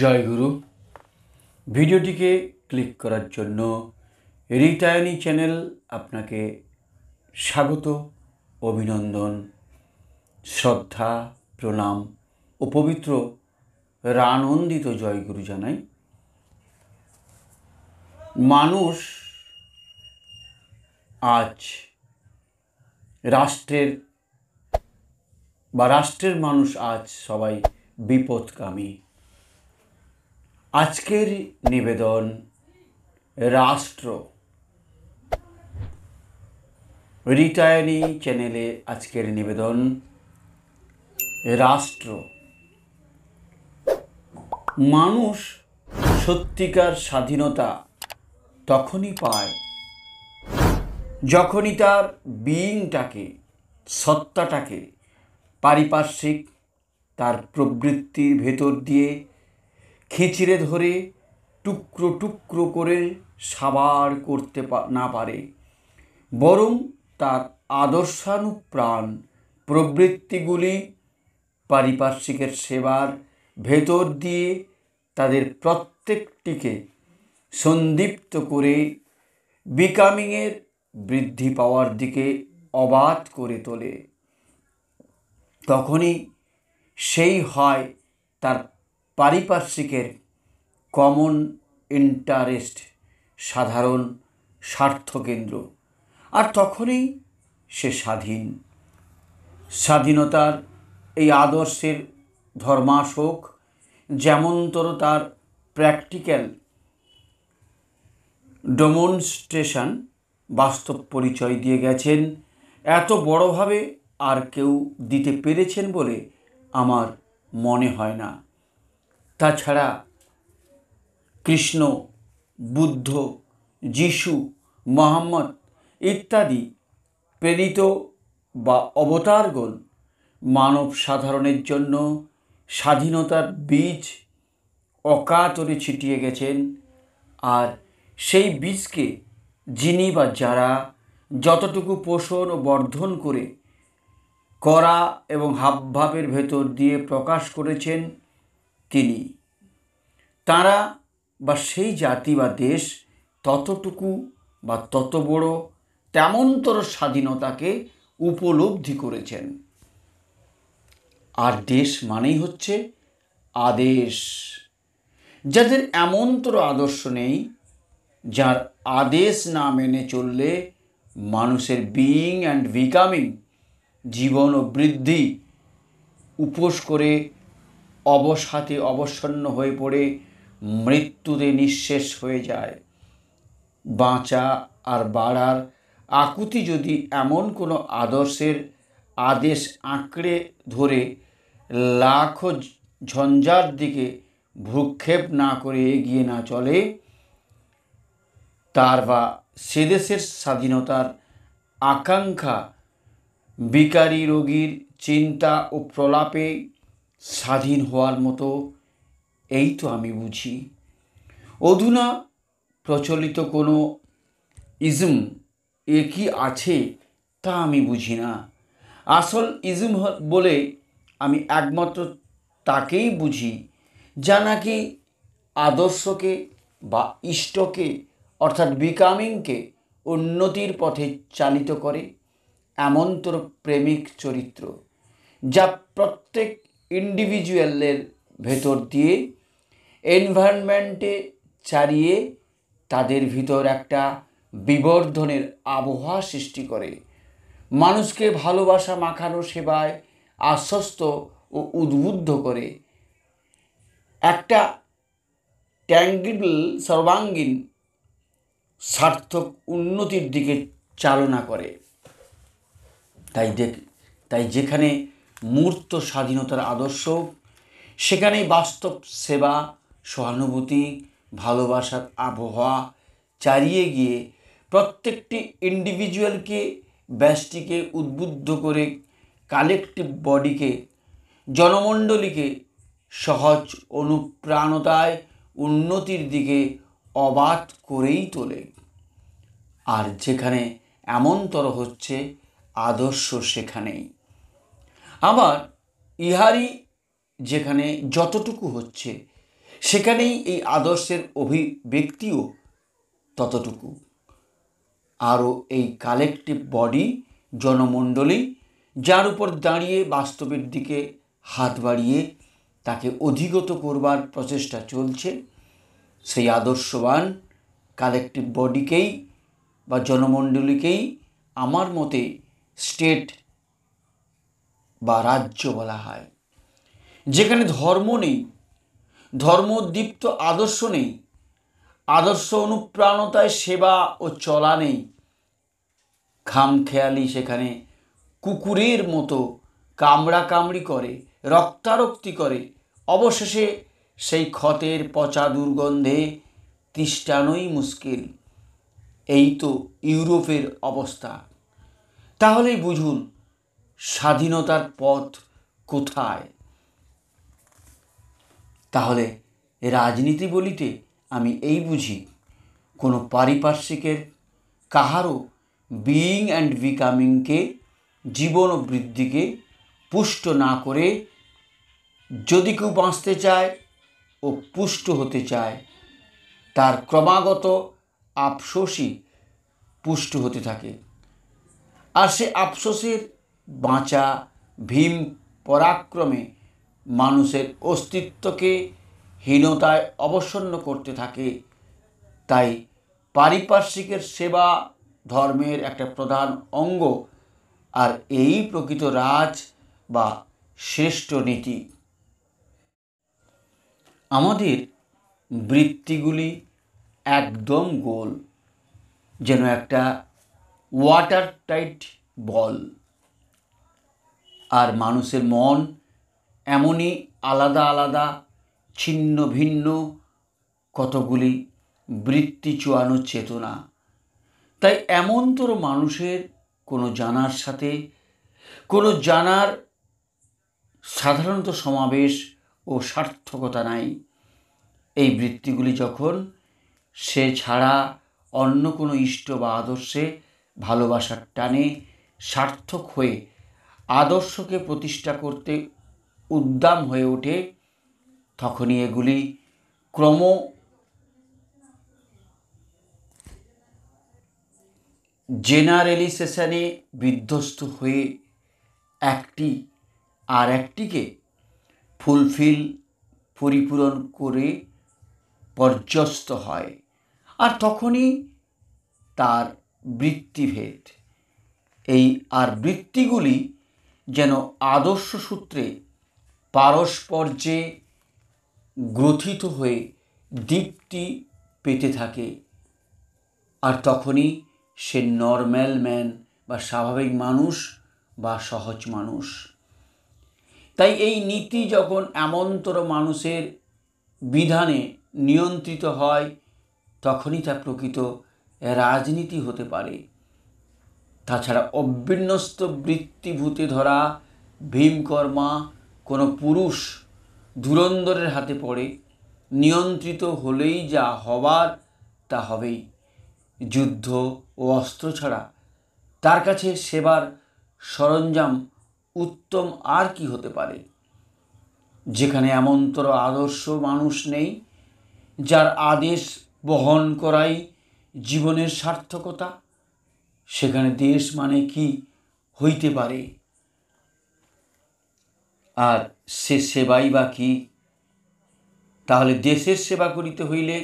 জয় গুরু ভিডিওটিকে ক্লিক করার জন্য রিতায়নি চ্যানেল আপনাকে স্বাগত অভিনন্দন শ্রদ্ধা প্রণাম ও পবিত্র রানন্দিত জয়গুরু জানাই মানুষ আজ রাষ্ট্রের বা রাষ্ট্রের মানুষ আজ সবাই বিপদকামী আজকের নিবেদন রাষ্ট্র রিটায়ারি চ্যানেলে আজকের নিবেদন রাষ্ট্র মানুষ সত্যিকার স্বাধীনতা তখনই পায় যখনই তার বিইংটাকে সত্তাটাকে পারিপার্শ্বিক তার প্রবৃত্তির ভেতর দিয়ে খেঁচিরে ধরে টুকরো টুকরো করে সাবার করতে না পারে বরং তার আদর্শানুপ্রাণ প্রবৃত্তিগুলি পারিপার্শ্বিকের সেবার ভেতর দিয়ে তাদের প্রত্যেকটিকে সন্দিপ্ত করে বিকামিংয়ের বৃদ্ধি পাওয়ার দিকে অবাধ করে তোলে তখনই সেই হয় তার পারিপার্শ্বিকের কমন ইন্টারেস্ট সাধারণ স্বার্থকেন্দ্র আর তখনই সে স্বাধীন স্বাধীনতার এই আদর্শের ধর্মাশোক যেমনতর তার প্র্যাকটিক্যাল ডেমনস্ট্রেশন বাস্তব পরিচয় দিয়ে গেছেন এত বড়ভাবে আর কেউ দিতে পেরেছেন বলে আমার মনে হয় না তাছাড়া কৃষ্ণ বুদ্ধ যিশু মোহাম্মদ ইত্যাদি প্রেরিত বা অবতারগণ মানব সাধারণের জন্য স্বাধীনতার বীজ অকাতরে ছিটিয়ে গেছেন আর সেই বীজকে যিনি বা যারা যতটুকু পোষণ ও বর্ধন করে করা এবং হাবভাবের ভেতর দিয়ে প্রকাশ করেছেন তিনি তারা বা সেই জাতি বা দেশ ততটুকু বা তত বড় তেমনতর স্বাধীনতাকে উপলব্ধি করেছেন আর দেশ মানেই হচ্ছে আদেশ যাদের এমনতর আদর্শ নেই যার আদেশ না মেনে চললে মানুষের বিইং অ্যান্ড বিকামিং জীবন ও বৃদ্ধি উপোস করে অবসাতে অবসন্ন হয়ে পড়ে মৃত্যুতে নিঃশেষ হয়ে যায় বাঁচা আর বাড়ার আকুতি যদি এমন কোনো আদর্শের আদেশ আঁকড়ে ধরে লাখো ঝঞ্ঝার দিকে ভ্রুক্ষেপ না করে এগিয়ে না চলে তার বা সেদেশের স্বাধীনতার আকাঙ্ক্ষা বিকারী রোগীর চিন্তা ও প্রলাপে স্বাধীন হওয়ার মতো এই তো আমি বুঝি অধুনা প্রচলিত কোনো ইজম এ কি আছে তা আমি বুঝি না আসল ইজম বলে আমি একমাত্র তাকেই বুঝি যা নাকি আদর্শকে বা ইষ্টকে অর্থাৎ বিকামিংকে উন্নতির পথে চালিত করে এমন তোর প্রেমিক চরিত্র যা প্রত্যেক ইন্ডিভিজুয়ালের ভেতর দিয়ে এনভায়রনমেন্টে চারিয়ে তাদের ভিতর একটা বিবর্ধনের আবহাওয়া সৃষ্টি করে মানুষকে ভালোবাসা মাখানো সেবায় আশ্বস্ত ও উদ্বুদ্ধ করে একটা ট্যাঙ্গিবল সর্বাঙ্গীন সার্থক উন্নতির দিকে চালনা করে তাই দেখ তাই যেখানে মূর্ত স্বাধীনতার আদর্শ সেখানেই বাস্তব সেবা সহানুভূতি ভালোবাসার আবহাওয়া চারিয়ে গিয়ে প্রত্যেকটি ইন্ডিভিজুয়ালকে ব্যাসটিকে উদ্বুদ্ধ করে কালেকটিভ বডিকে জনমণ্ডলীকে সহজ অনুপ্রাণতায় উন্নতির দিকে অবাধ করেই তোলে আর যেখানে এমনতর হচ্ছে আদর্শ সেখানেই আবার ইহারই যেখানে যতটুকু হচ্ছে সেখানেই এই আদর্শের অভিব্যক্তিও ততটুকু আরও এই কালেকটিভ বডি জনমণ্ডলী যার উপর দাঁড়িয়ে বাস্তবের দিকে হাত বাড়িয়ে তাকে অধিগত করবার প্রচেষ্টা চলছে সেই আদর্শবান কালেকটিভ বডিকেই বা জনমণ্ডলীকেই আমার মতে স্টেট বা রাজ্য বলা হয় যেখানে ধর্ম নেই ধর্মদীপ্ত আদর্শ নেই আদর্শ অনুপ্রাণতায় সেবা ও চলা নেই খামখেয়ালি সেখানে কুকুরের মতো কামড়া কামড়ি করে রক্তারক্তি করে অবশেষে সেই ক্ষতের পচা দুর্গন্ধে তিষ্টানোই মুশকিল এই তো ইউরোপের অবস্থা তাহলেই বুঝুন স্বাধীনতার পথ কোথায় তাহলে রাজনীতি বলিতে আমি এই বুঝি কোনো পারিপার্শ্বিকের কাহারও বিইং অ্যান্ড বিকামিংকে জীবন ও বৃদ্ধিকে পুষ্ট না করে যদি কেউ বাঁচতে চায় ও পুষ্ট হতে চায় তার ক্রমাগত আফসোসই পুষ্ট হতে থাকে আর সে আফসোসের বাঁচা ভীম পরাক্রমে মানুষের অস্তিত্বকে হীনতায় অবসন্ন করতে থাকে তাই পারিপার্শ্বিকের সেবা ধর্মের একটা প্রধান অঙ্গ আর এই প্রকৃত রাজ বা শ্রেষ্ঠ নীতি আমাদের বৃত্তিগুলি একদম গোল যেন একটা ওয়াটার টাইট বল আর মানুষের মন এমনই আলাদা আলাদা ছিন্ন ভিন্ন কতগুলি বৃত্তি চুয়ানো চেতনা তাই এমন তোর মানুষের কোনো জানার সাথে কোনো জানার সাধারণত সমাবেশ ও সার্থকতা নাই এই বৃত্তিগুলি যখন সে ছাড়া অন্য কোনো ইষ্ট বা আদর্শে ভালোবাসার টানে সার্থক হয়ে আদর্শকে প্রতিষ্ঠা করতে উদ্দাম হয়ে ওঠে তখনই এগুলি ক্রম জেনারেলিসেশনে বিধ্বস্ত হয়ে একটি আর একটিকে ফুলফিল পরিপূরণ করে পর্যস্ত হয় আর তখনই তার বৃত্তিভেদ এই আর বৃত্তিগুলি যেন আদর্শ সূত্রে পারস্পর্যে গ্রথিত হয়ে দীপ্তি পেতে থাকে আর তখনই সে নর্ম্যাল ম্যান বা স্বাভাবিক মানুষ বা সহজ মানুষ তাই এই নীতি যখন এমনতর মানুষের বিধানে নিয়ন্ত্রিত হয় তখনই তা প্রকৃত রাজনীতি হতে পারে তাছাড়া অবিন্যস্ত বৃত্তিভূতে ধরা ভীমকর্মা কোনো পুরুষ ধুরন্ধরের হাতে পড়ে নিয়ন্ত্রিত হলেই যা হবার তা হবেই যুদ্ধ ও অস্ত্র ছাড়া তার কাছে সেবার সরঞ্জাম উত্তম আর কি হতে পারে যেখানে এমনতর আদর্শ মানুষ নেই যার আদেশ বহন করাই জীবনের সার্থকতা সেখানে দেশ মানে কি হইতে পারে আর সে সেবাই বা কি তাহলে দেশের সেবা করিতে হইলে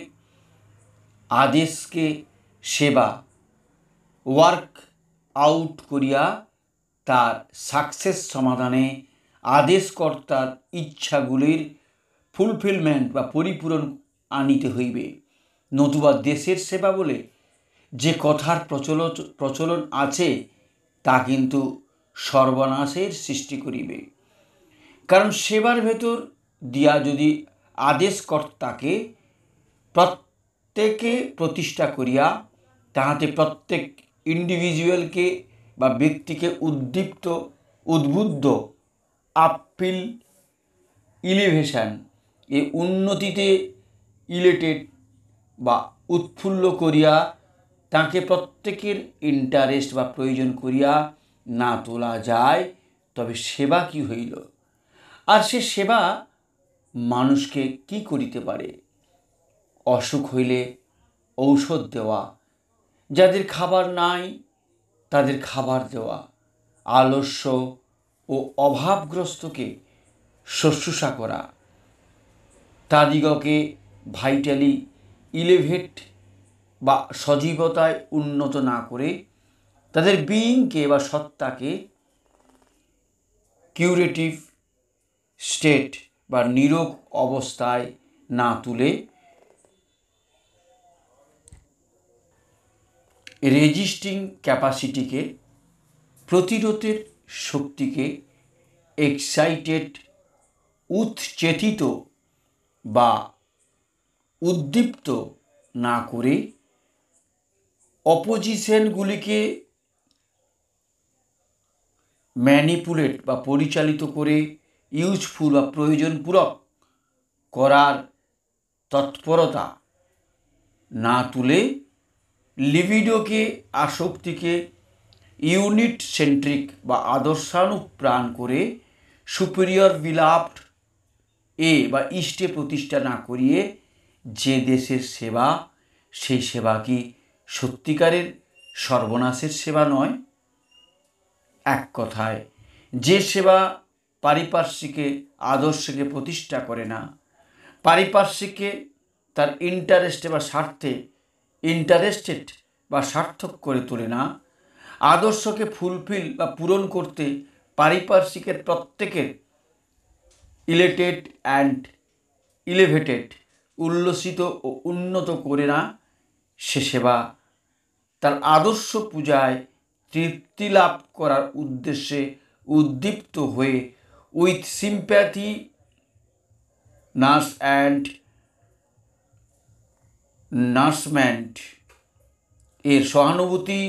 আদেশকে সেবা ওয়ার্ক আউট করিয়া তার সাকসেস সমাধানে আদেশকর্তার ইচ্ছাগুলির ফুলফিলমেন্ট বা পরিপূরণ আনিতে হইবে নতুবা দেশের সেবা বলে যে কথার প্রচল প্রচলন আছে তা কিন্তু সর্বনাশের সৃষ্টি করিবে কারণ সেবার ভেতর দিয়া যদি আদেশকর্তাকে প্রত্যেকে প্রতিষ্ঠা করিয়া তাহাতে প্রত্যেক ইন্ডিভিজুয়ালকে বা ব্যক্তিকে উদ্দীপ্ত উদ্বুদ্ধ আপিল ইলিভেশন এ উন্নতিতে ইলেটেড বা উৎফুল্ল করিয়া তাকে প্রত্যেকের ইন্টারেস্ট বা প্রয়োজন করিয়া না তোলা যায় তবে সেবা কি হইল আর সে সেবা মানুষকে কি করিতে পারে অসুখ হইলে ঔষধ দেওয়া যাদের খাবার নাই তাদের খাবার দেওয়া আলস্য ও অভাবগ্রস্তকে শুশ্রূষা করা তাদিগকে ভাইটালি ইলেভেট বা সজীবতায় উন্নত না করে তাদের বিইংকে বা সত্তাকে কিউরেটিভ স্টেট বা নিরোগ অবস্থায় না তুলে রেজিস্টিং ক্যাপাসিটিকে প্রতিরোধের শক্তিকে এক্সাইটেড উৎচেতিত বা উদ্দীপ্ত না করে অপোজিশনগুলিকে ম্যানিপুলেট বা পরিচালিত করে ইউজফুল বা প্রয়োজনপূরক করার তৎপরতা না তুলে লিভিডোকে আসক্তিকে ইউনিট সেন্ট্রিক বা আদর্শানুপ্রাণ করে সুপেরিয়র বিলাপড এ বা ইষ্টে প্রতিষ্ঠা না করিয়ে যে দেশের সেবা সেই সেবা কি সত্যিকারের সর্বনাশের সেবা নয় এক কথায় যে সেবা পারিপার্শ্বিকে আদর্শকে প্রতিষ্ঠা করে না পারিপার্শ্বিকে তার ইন্টারেস্টে বা স্বার্থে ইন্টারেস্টেড বা সার্থক করে তোলে না আদর্শকে ফুলফিল বা পূরণ করতে পারিপার্শ্বিকের প্রত্যেকের ইলেটেড অ্যান্ড ইলেভেটেড উল্লসিত ও উন্নত করে না সে সেবা তার আদর্শ পূজায় তৃপ্তি লাভ করার উদ্দেশ্যে উদ্দীপ্ত হয়ে with sympathy nurse and nursement এর সহানুভূতি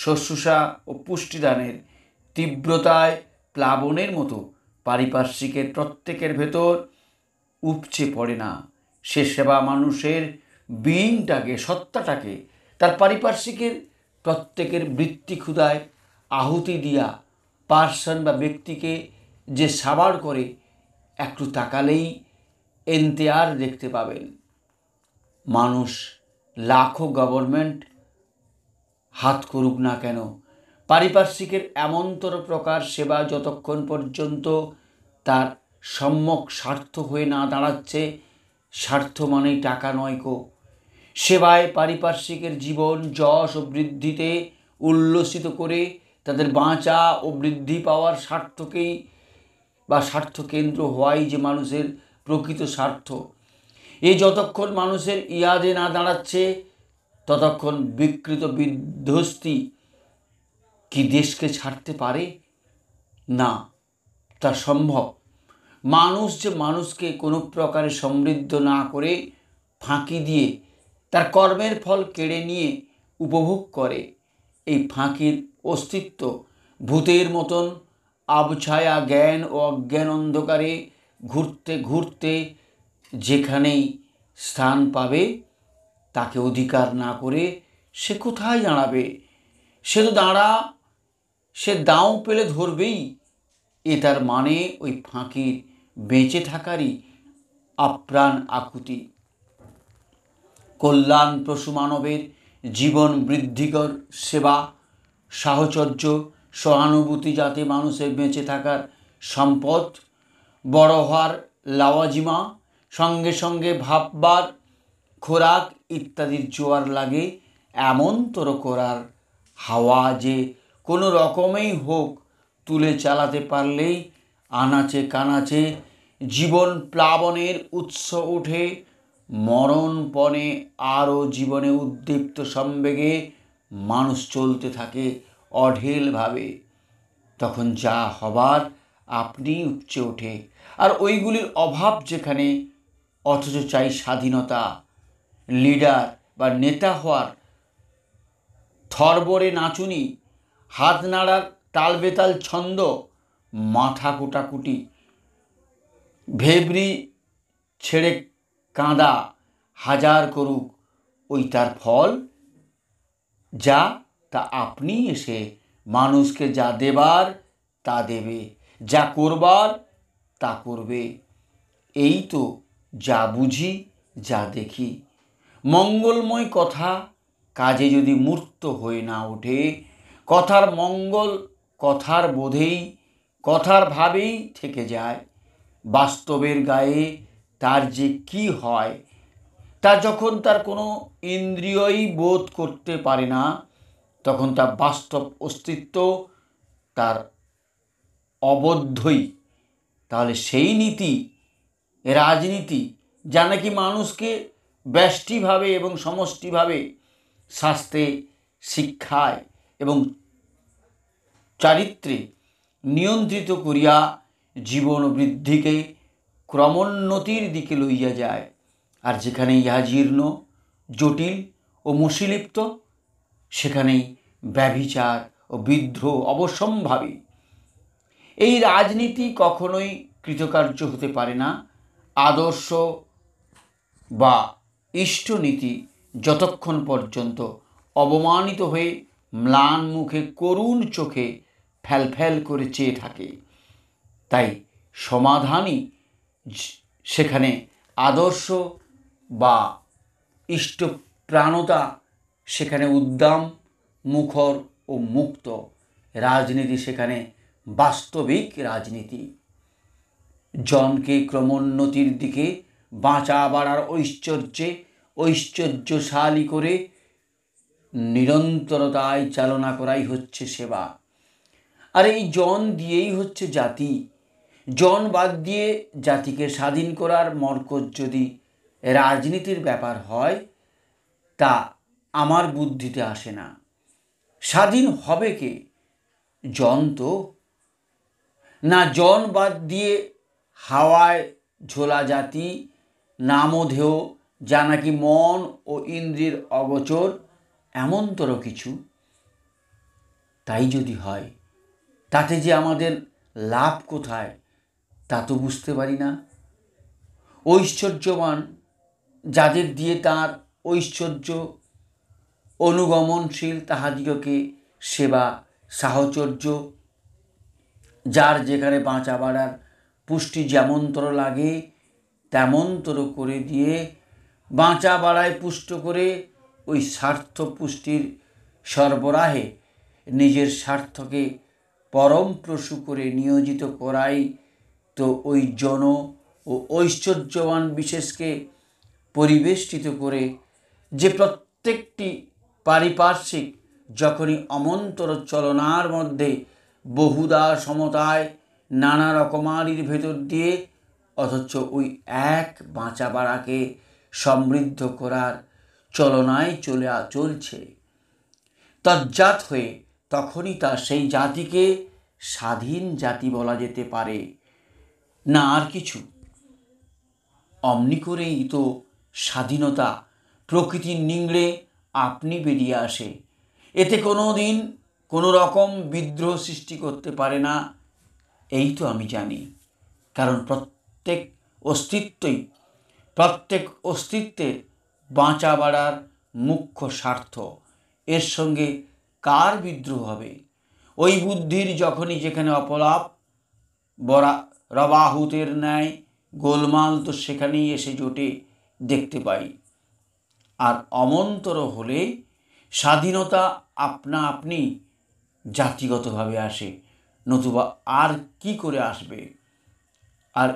শুশ্রূষা ও পুষ্টিদানের তীব্রতায় প্লাবনের মতো পারিপার্শ্বিকের প্রত্যেকের ভেতর উপচে পড়ে না সে সেবা মানুষের বিইংটাকে সত্তাটাকে তার পারিপার্শ্বিকের প্রত্যেকের বৃত্তি ক্ষুদায় আহুতি দিয়া পার্সন বা ব্যক্তিকে যে সাবার করে একটু তাকালেই এন্তেয়ার দেখতে পাবেন মানুষ লাখো গভর্নমেন্ট হাত করুক না কেন পারিপার্শ্বিকের এমনতর প্রকার সেবা যতক্ষণ পর্যন্ত তার সম্যক স্বার্থ হয়ে না দাঁড়াচ্ছে স্বার্থ মানেই টাকা নয় কো সেবায় পারিপার্শ্বিকের জীবন যশ ও বৃদ্ধিতে উল্লসিত করে তাদের বাঁচা ও বৃদ্ধি পাওয়ার স্বার্থকেই বা স্বার্থকেন্দ্র হওয়াই যে মানুষের প্রকৃত স্বার্থ এ যতক্ষণ মানুষের ইয়াদে না দাঁড়াচ্ছে ততক্ষণ বিকৃত বিধ্বস্তি কি দেশকে ছাড়তে পারে না তা সম্ভব মানুষ যে মানুষকে কোনো প্রকারে সমৃদ্ধ না করে ফাঁকি দিয়ে তার কর্মের ফল কেড়ে নিয়ে উপভোগ করে এই ফাঁকির অস্তিত্ব ভূতের মতন আবছায়া জ্ঞান ও অজ্ঞান অন্ধকারে ঘুরতে ঘুরতে যেখানেই স্থান পাবে তাকে অধিকার না করে সে কোথায় দাঁড়াবে সে তো দাঁড়া সে দাঁও পেলে ধরবেই এ তার মানে ওই ফাঁকির বেঁচে থাকারই আপ্রাণ আকুতি কল্যাণ পশু মানবের জীবন বৃদ্ধিকর সেবা সাহচর্য সহানুভূতি যাতে মানুষের বেঁচে থাকার সম্পদ বড় হওয়ার লাওয়াজিমা সঙ্গে সঙ্গে ভাববার খোরাক ইত্যাদির জোয়ার লাগে এমনতর করার হাওয়া যে কোনো রকমেই হোক তুলে চালাতে পারলেই আনাচে কানাচে জীবন প্লাবনের উৎস ওঠে মরণপণে আরও জীবনে উদ্দীপ্ত সম্বেগে মানুষ চলতে থাকে অঢেলভাবে তখন যা হবার আপনি উপচে ওঠে আর ওইগুলির অভাব যেখানে অথচ চাই স্বাধীনতা লিডার বা নেতা হওয়ার থরবরে নাচুনি হাত নাড়ার তাল বেতাল ছন্দ মাথা কুটাকুটি ভেবরি ছেড়ে কাঁদা হাজার করুক ওই তার ফল যা তা আপনি এসে মানুষকে যা দেবার তা দেবে যা করবার তা করবে এই তো যা বুঝি যা দেখি মঙ্গলময় কথা কাজে যদি মূর্ত হয়ে না ওঠে কথার মঙ্গল কথার বোধেই কথার ভাবেই থেকে যায় বাস্তবের গায়ে তার যে কি হয় তা যখন তার কোনো ইন্দ্রিয়ই বোধ করতে পারে না তখন তার বাস্তব অস্তিত্ব তার অবদ্ধই তাহলে সেই নীতি রাজনীতি যা নাকি মানুষকে ব্যষ্টিভাবে এবং সমষ্টিভাবে স্বাস্থ্যে শিক্ষায় এবং চারিত্রে নিয়ন্ত্রিত করিয়া জীবন বৃদ্ধিকে ক্রমোন্নতির দিকে লইয়া যায় আর যেখানে ইহা জীর্ণ জটিল ও মুসিলিপ্ত সেখানেই ব্যভিচার ও বিদ্রোহ অবসম্ভাবী এই রাজনীতি কখনোই কৃতকার্য হতে পারে না আদর্শ বা ইষ্টনীতি যতক্ষণ পর্যন্ত অবমানিত হয়ে ম্লান মুখে করুণ চোখে ফ্যালফ্যাল করে চেয়ে থাকে তাই সমাধানই সেখানে আদর্শ বা ইষ্টপ্রাণতা সেখানে উদ্দাম মুখর ও মুক্ত রাজনীতি সেখানে বাস্তবিক রাজনীতি জনকে ক্রমোন্নতির দিকে বাঁচা বাড়ার ঐশ্বর্যে ঐশ্বর্যশালী করে নিরন্তরতায় চালনা করাই হচ্ছে সেবা আর এই জন দিয়েই হচ্ছে জাতি জন বাদ দিয়ে জাতিকে স্বাধীন করার মর্কজ যদি রাজনীতির ব্যাপার হয় তা আমার বুদ্ধিতে আসে না স্বাধীন হবে কে জন তো না জন বাদ দিয়ে হাওয়ায় ঝোলা জাতি নামধেয় যা নাকি মন ও ইন্দ্রিয়ের অগচর এমনতর কিছু তাই যদি হয় তাতে যে আমাদের লাভ কোথায় তা তো বুঝতে পারি না ঐশ্বর্যবান যাদের দিয়ে তার ঐশ্বর্য অনুগমনশীল তাহাদিগকে সেবা সাহচর্য যার যেখানে বাঁচা বাড়ার পুষ্টি যেমনতর লাগে তেমনতর করে দিয়ে বাঁচা বাড়ায় পুষ্ট করে ওই স্বার্থ পুষ্টির সরবরাহে নিজের স্বার্থকে পরম প্রসু করে নিয়োজিত করাই তো ওই জন ও ঐশ্বর্যবান বিশেষকে পরিবেষ্টিত করে যে প্রত্যেকটি পারিপার্শ্বিক যখনই অমন্তর চলনার মধ্যে বহুদা সমতায় নানা রকমারির ভেতর দিয়ে অথচ ওই এক বাঁচাবাড়াকে সমৃদ্ধ করার চলনায় চলে চলছে তজ্জাত হয়ে তখনই তা সেই জাতিকে স্বাধীন জাতি বলা যেতে পারে না আর কিছু অমনি করেই তো স্বাধীনতা প্রকৃতির নিংড়ে আপনি বেরিয়ে আসে এতে কোনো দিন কোনো রকম বিদ্রোহ সৃষ্টি করতে পারে না এই তো আমি জানি কারণ প্রত্যেক অস্তিত্বই প্রত্যেক অস্তিত্বে বাঁচা বাড়ার মুখ্য স্বার্থ এর সঙ্গে কার বিদ্রোহ হবে ওই বুদ্ধির যখনই যেখানে অপলাপ বরা রবাহুতের ন্যায় গোলমাল তো সেখানেই এসে জোটে দেখতে পাই আর অমন্তর হলে স্বাধীনতা আপনা আপনি জাতিগতভাবে আসে নতুবা আর কি করে আসবে আর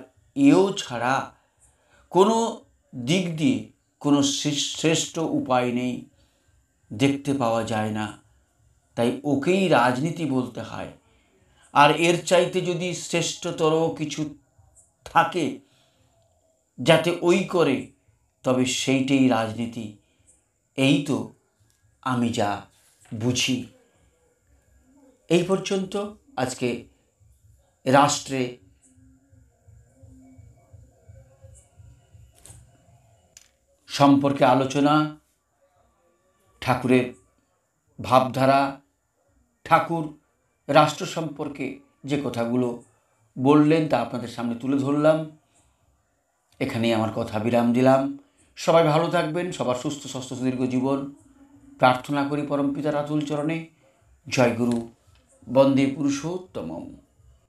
এও ছাড়া কোনো দিক দিয়ে কোনো শ্রেষ্ঠ উপায় নেই দেখতে পাওয়া যায় না তাই ওকেই রাজনীতি বলতে হয় আর এর চাইতে যদি শ্রেষ্ঠতর কিছু থাকে যাতে ওই করে তবে সেইটাই রাজনীতি এই তো আমি যা বুঝি এই পর্যন্ত আজকে রাষ্ট্রে সম্পর্কে আলোচনা ঠাকুরের ভাবধারা ঠাকুর রাষ্ট্র সম্পর্কে যে কথাগুলো বললেন তা আপনাদের সামনে তুলে ধরলাম এখানেই আমার কথা বিরাম দিলাম সবাই ভালো থাকবেন সবার সুস্থ স্বাস্থ্য সুদীর্ঘ জীবন প্রার্থনা করি পরমপিতা রাতুল চরণে জয়গুরু বন্দে পুরুষোত্তম